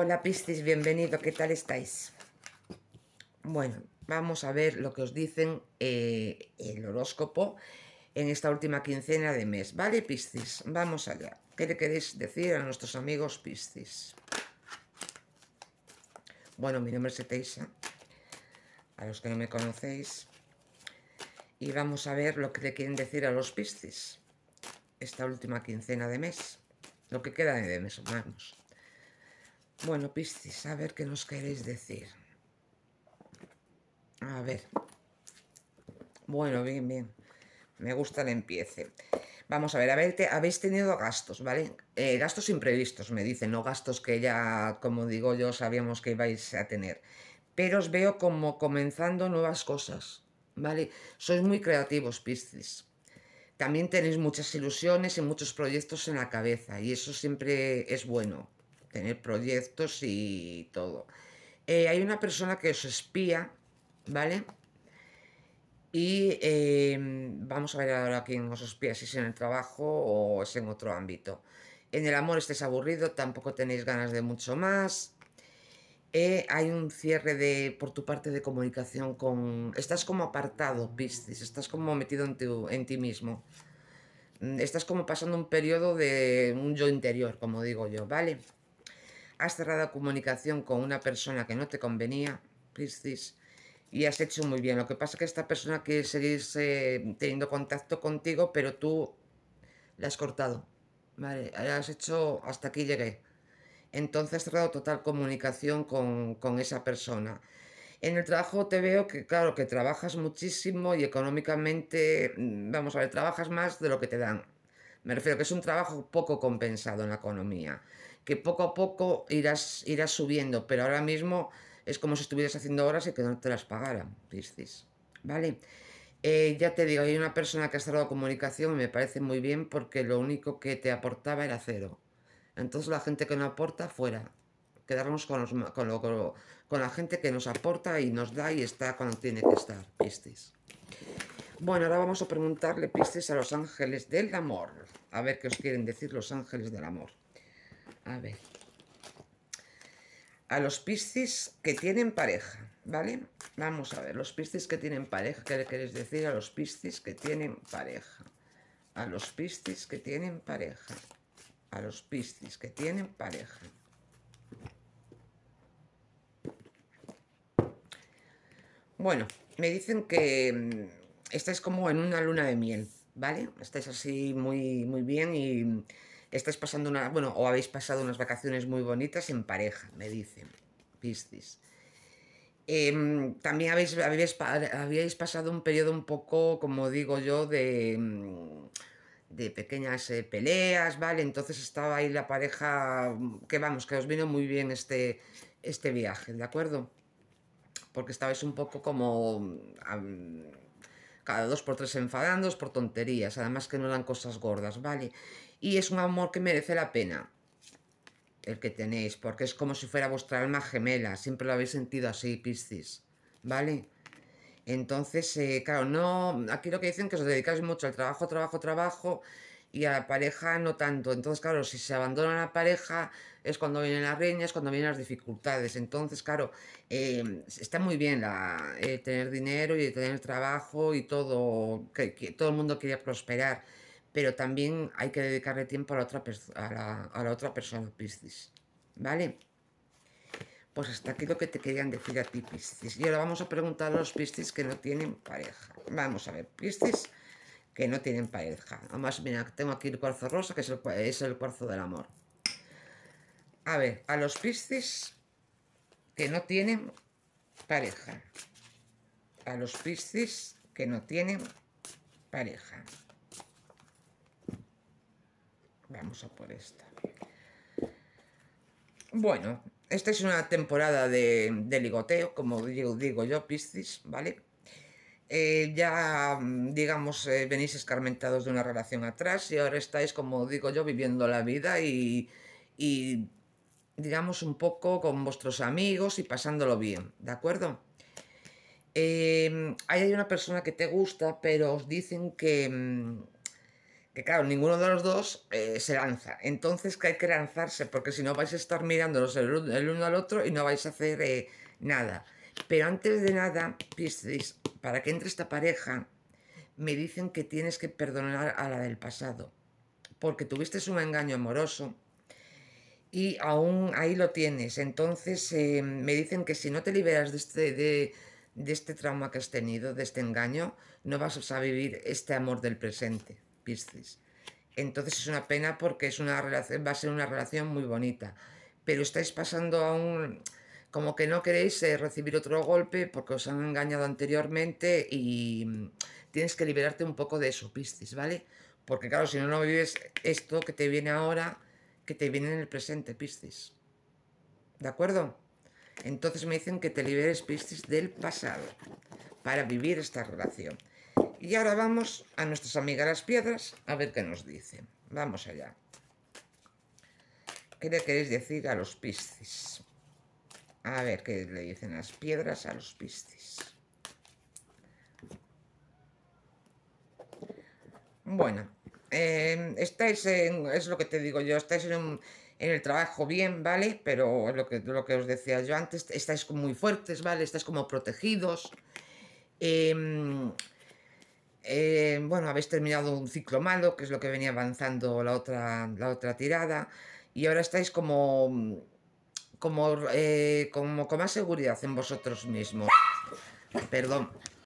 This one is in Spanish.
Hola Piscis, bienvenido, ¿qué tal estáis? Bueno, vamos a ver lo que os dicen eh, el horóscopo en esta última quincena de mes, ¿vale Piscis? Vamos allá, ¿qué le queréis decir a nuestros amigos Piscis? Bueno, mi nombre es Eteisa, a los que no me conocéis, y vamos a ver lo que le quieren decir a los Piscis esta última quincena de mes, lo que queda de mes, vamos. Bueno, Piscis, a ver qué nos queréis decir. A ver. Bueno, bien, bien. Me gusta el empiece. Vamos a ver, a ver habéis tenido gastos, ¿vale? Eh, gastos imprevistos, me dicen, no gastos que ya, como digo yo, sabíamos que ibais a tener. Pero os veo como comenzando nuevas cosas, ¿vale? Sois muy creativos, Piscis. También tenéis muchas ilusiones y muchos proyectos en la cabeza y eso siempre es bueno tener proyectos y todo. Eh, hay una persona que os espía, ¿vale? Y em, vamos a ver ahora quién os espía, si es en el trabajo o es en otro ámbito. En el amor estés aburrido, tampoco tenéis ganas de mucho más. Eh, hay un cierre de por tu parte de comunicación con... Estás como apartado, Piscis, estás como metido en ti mismo. Mm, estás como pasando un periodo de un yo interior, como digo yo, ¿vale? has cerrado comunicación con una persona que no te convenía, Piscis, y has hecho muy bien. Lo que pasa es que esta persona quiere seguir eh, teniendo contacto contigo, pero tú la has cortado. Vale, has hecho hasta aquí llegué. Entonces has cerrado total comunicación con, con esa persona. En el trabajo te veo que, claro, que trabajas muchísimo y económicamente, mm, vamos a ver, trabajas más de lo que te dan. Me refiero que es un trabajo poco compensado en la economía que poco a poco irás, subiendo, pero ahora mismo es como si estuvieras haciendo horas y que no te las pagaran, Piscis. ¿Vale? Eh, ya te digo, hay una persona que ha cerrado comunicación y me parece muy bien porque lo único que te aportaba era cero. Entonces la gente que no aporta, fuera. Quedarnos con, la gente que nos aporta y nos da y está cuando tiene que estar, Piscis. Bueno, ahora vamos a preguntarle, Piscis, a los ángeles del amor. A ver qué os quieren decir los ángeles del amor. A ver. A los piscis que tienen pareja, ¿vale? Vamos a ver, los piscis que tienen pareja, ¿qué le queréis decir a los piscis que tienen pareja? A los piscis que tienen pareja. A los piscis que tienen pareja. Bueno, me dicen que mm, estáis como en una luna de miel, ¿vale? Estáis así muy, muy bien y estáis pasando una, bueno, o habéis pasado unas vacaciones muy bonitas en pareja, me dicen, Piscis. Em, también habéis, habíais pasado un periodo un poco, como digo yo, de, mm, de pequeñas eh, peleas, ¿vale? Entonces estaba ahí la pareja, mm, que vamos, que os vino muy bien este, este viaje, ¿de acuerdo? Porque estabais un poco como... Mm, cada dos por tres enfadándoos por tonterías, además que no eran cosas gordas, ¿vale? y es un amor que merece la pena el que tenéis, porque es como si fuera vuestra alma gemela, siempre lo habéis sentido así, Piscis, ¿vale? Entonces, eh, claro, no, aquí lo que dicen que os dedicáis mucho al trabajo, trabajo, trabajo, y a la pareja no tanto. Entonces, claro, si se abandona la pareja es cuando vienen las reñas, cuando vienen las dificultades. Entonces, claro, eh, está muy bien la, eh, tener dinero y tener trabajo y todo, que, que todo el mundo quiere prosperar pero también hay que dedicarle tiempo a la otra, otra persona, Piscis. ¿Vale? Pues hasta aquí lo que te querían decir a ti, Piscis. Y ahora vamos a preguntar a los Piscis que no tienen pareja. Vamos a ver, Piscis que no tienen pareja. Además, mira, tengo aquí el cuarzo rosa, que es el cuarzo del amor. A ver, a los Piscis que no tienen pareja. A los Piscis que no tienen pareja. Vamos a por esta. Bueno, esta es una temporada de, ligoteo, como digo, digo yo, Piscis, ¿vale? Eh, ya, mm, digamos, eh, venís escarmentados de una relación atrás y ahora estáis, como digo yo, viviendo la vida y, digamos, un poco con vuestros amigos y pasándolo bien, ¿de acuerdo? Eh, hay una persona que te gusta, pero os dicen que mm, que claro, ninguno de los dos eh, se lanza. Entonces que hay que lanzarse, porque si no vais a estar mirándolos el, uno al otro y no vais a hacer eh, nada. Pero antes de nada, para que entre esta pareja, me dicen que tienes que perdonar a la del pasado, porque tuviste un engaño amoroso y aún ahí lo tienes. Entonces eh, me dicen que si no te liberas de este, de este trauma que has tenido, de este engaño, no vas a vivir este amor del presente. Piscis. Entonces es una pena porque es una relación, va a ser una relación muy bonita. Pero estáis pasando a un... como que no queréis eh, recibir otro golpe porque os han engañado anteriormente y mm, tienes que liberarte un poco de eso, Piscis, ¿vale? Porque claro, si no, no vives esto que te viene ahora, que te viene en el presente, Piscis. ¿De acuerdo? Entonces me dicen que te liberes, Piscis, del pasado para vivir esta relación. Y ahora vamos a nuestras amigas las piedras a ver qué nos dicen. Vamos allá. ¿Qué le queréis decir a los piscis? A ver qué le dicen las piedras a los piscis. Bueno, em, estáis en, es lo que te digo yo, estáis en, el trabajo bien, ¿vale? Pero lo que, lo que os decía yo antes, estáis muy fuertes, ¿vale? Estáis como protegidos. Eh, eh, bueno, habéis terminado un ciclo malo, que es lo que venía avanzando la otra, la otra tirada, y ahora estáis como, mm, como, eh, como con más seguridad en vosotros mismos. Perdón.